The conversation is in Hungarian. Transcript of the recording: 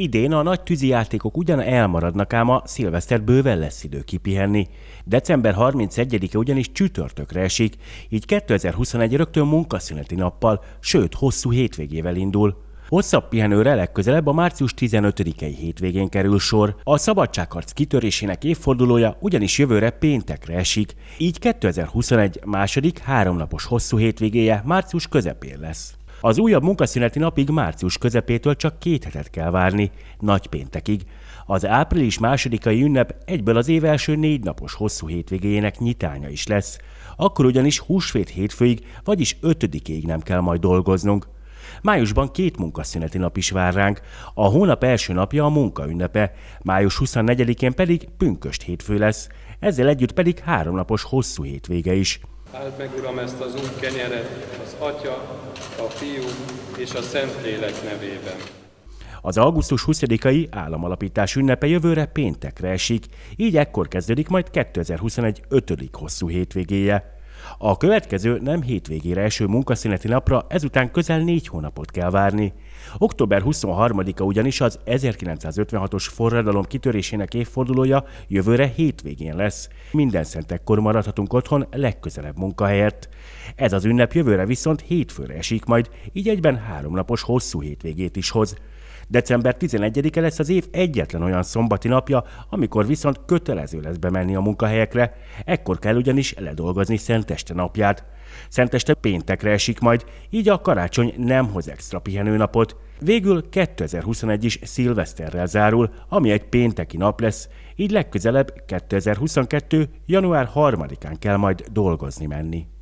Idén a nagy tűzi játékok ugyan elmaradnak, ám a szilveszter bőven lesz idő kipihenni. December 31-e ugyanis csütörtökre esik, így 2021 rögtön munkaszüneti nappal, sőt hosszú hétvégével indul. Hosszabb pihenőre legközelebb a március 15-i hétvégén kerül sor. A szabadságharc kitörésének évfordulója ugyanis jövőre péntekre esik, így 2021 második háromnapos hosszú hétvégéje március közepén lesz. Az újabb munkaszüneti napig március közepétől csak két hetet kell várni, nagy péntekig. Az április másodikai ünnep egyből az év első négy napos hosszú hétvégéjének nyitánya is lesz. Akkor ugyanis húsvét hétfőig, vagyis ötödikéig nem kell majd dolgoznunk. Májusban két munkaszüneti nap is vár ránk. A hónap első napja a munkaünnepe, május 24-én pedig pünköst hétfő lesz, ezzel együtt pedig háromnapos hosszú hétvége is. Áld meg, Uram, ezt az új kenyeret az Atya, a Fiú és a Szentlélek nevében. Az augusztus 20-ai államalapítás ünnepe jövőre péntekre esik, így ekkor kezdődik majd 2021 5. hosszú hétvégéje. A következő nem hétvégére eső munkaszüneti napra ezután közel négy hónapot kell várni. Október 23-a ugyanis az 1956-os forradalom kitörésének évfordulója jövőre hétvégén lesz. Minden szentekkor maradhatunk otthon legközelebb munkahelyet. Ez az ünnep jövőre viszont hétfőre esik majd, így egyben háromnapos hosszú hétvégét is hoz. December 11-e lesz az év egyetlen olyan szombati napja, amikor viszont kötelező lesz bemenni a munkahelyekre. Ekkor kell ugyanis ledolgozni Szent Szenteste napját. Szenteste péntekre esik majd, így a karácsony nem hoz extra pihenőnapot. Végül 2021 is szilveszterrel zárul, ami egy pénteki nap lesz, így legközelebb 2022. január 3-án kell majd dolgozni menni.